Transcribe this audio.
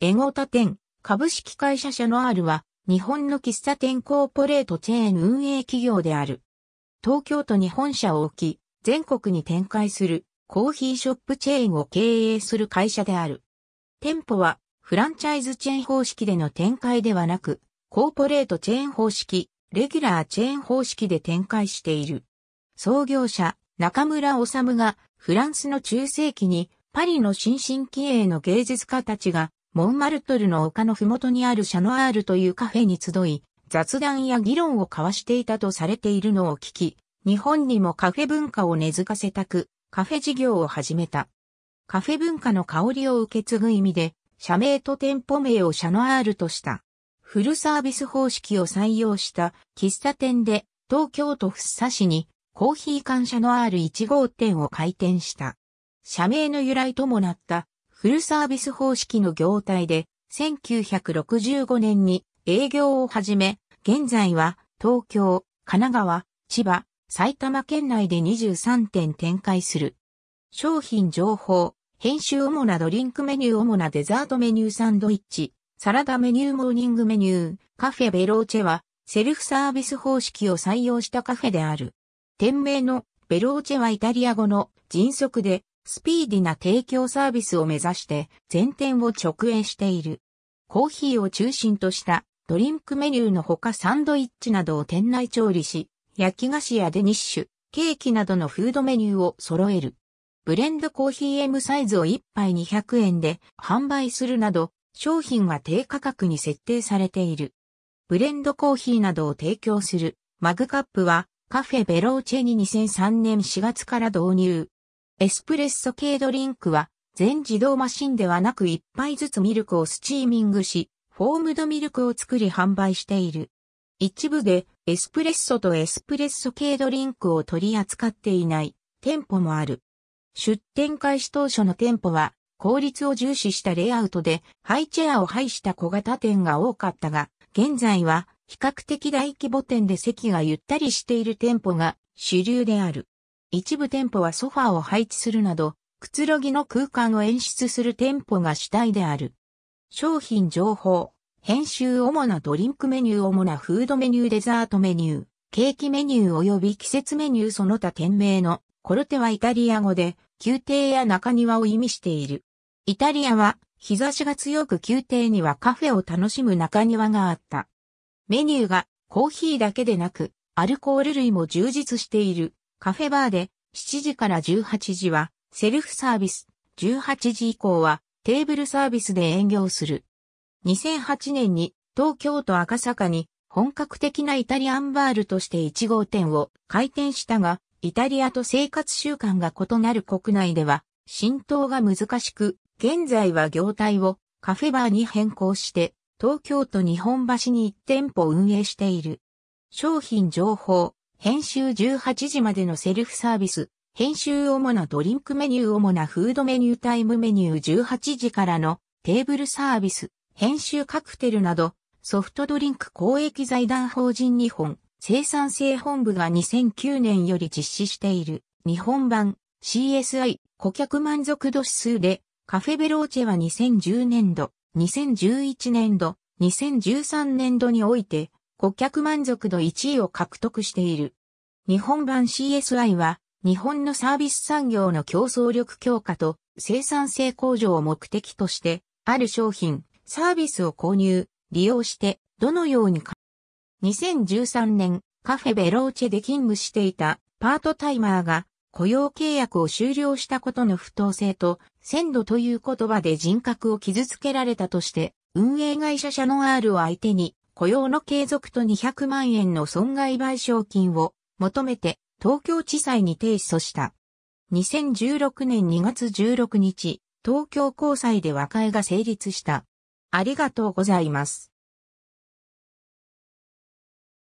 エゴタ店、株式会社社の R は、日本の喫茶店コーポレートチェーン運営企業である。東京都に本社を置き、全国に展開するコーヒーショップチェーンを経営する会社である。店舗は、フランチャイズチェーン方式での展開ではなく、コーポレートチェーン方式、レギュラーチェーン方式で展開している。創業者、中村治が、フランスの中世紀に、パリの新進気鋭の芸術家たちがモンマルトルの丘のふもとにあるシャノアールというカフェに集い、雑談や議論を交わしていたとされているのを聞き、日本にもカフェ文化を根付かせたく、カフェ事業を始めた。カフェ文化の香りを受け継ぐ意味で、社名と店舗名をシャノアールとした。フルサービス方式を採用した喫茶店で、東京都福生市にコーヒー館シャノアール1号店を開店した。社名の由来ともなったフルサービス方式の業態で、1965年に営業を始め、現在は東京、神奈川、千葉、埼玉県内で23店展開する。商品情報、編集主なドリンクメニュー主なデザートメニューサンドイッチ、サラダメニューモーニングメニュー、カフェベローチェは、セルフサービス方式を採用したカフェである。店名のベローチェはイタリア語の迅速でスピーディな提供サービスを目指して全店を直営している。コーヒーを中心としたドリンクメニューのほかサンドイッチなどを店内調理し、焼き菓子やデニッシュ、ケーキなどのフードメニューを揃える。ブレンドコーヒー M サイズを1杯200円で販売するなど、商品は低価格に設定されている。ブレンドコーヒーなどを提供するマグカップはカフェベローチェに2003年4月から導入。エスプレッソ系ドリンクは、全自動マシンではなく一杯ずつミルクをスチーミングし、フォームドミルクを作り販売している。一部でエスプレッソとエスプレッソ系ドリンクを取り扱っていない店舗もある。出店開始当初の店舗は効率を重視したレイアウトでハイチェアを配した小型店が多かったが、現在は比較的大規模店で席がゆったりしている店舗が主流である。一部店舗はソファーを配置するなど、くつろぎの空間を演出する店舗が主体である。商品情報、編集主なドリンクメニュー主なフードメニューデザートメニュー、ケーキメニュー及び季節メニューその他店名のコルテはイタリア語で宮廷や中庭を意味している。イタリアは日差しが強く宮廷にはカフェを楽しむ中庭があった。メニューがコーヒーだけでなくアルコール類も充実している。カフェバーで7時から18時はセルフサービス、18時以降はテーブルサービスで営業する。2008年に東京都赤坂に本格的なイタリアンバールとして1号店を開店したが、イタリアと生活習慣が異なる国内では浸透が難しく、現在は業態をカフェバーに変更して、東京都日本橋に1店舗運営している。商品情報、編集18時までのセルフサービス、編集主なドリンクメニュー主なフードメニュータイムメニュー18時からのテーブルサービス、編集カクテルなど、ソフトドリンク公益財団法人日本生産性本部が2009年より実施している日本版 CSI 顧客満足度指数でカフェベローチェは2010年度、2011年度、2013年度において顧客満足度1位を獲得している。日本版 CSI は、日本のサービス産業の競争力強化と生産性向上を目的として、ある商品、サービスを購入、利用して、どのようにか。2013年、カフェベローチェで勤務していたパートタイマーが雇用契約を終了したことの不当性と、鮮度という言葉で人格を傷つけられたとして、運営会社社の R を相手に雇用の継続と200万円の損害賠償金を求めて東京地裁に提訴した。2016年2月16日、東京高裁で和解が成立した。ありがとうございます。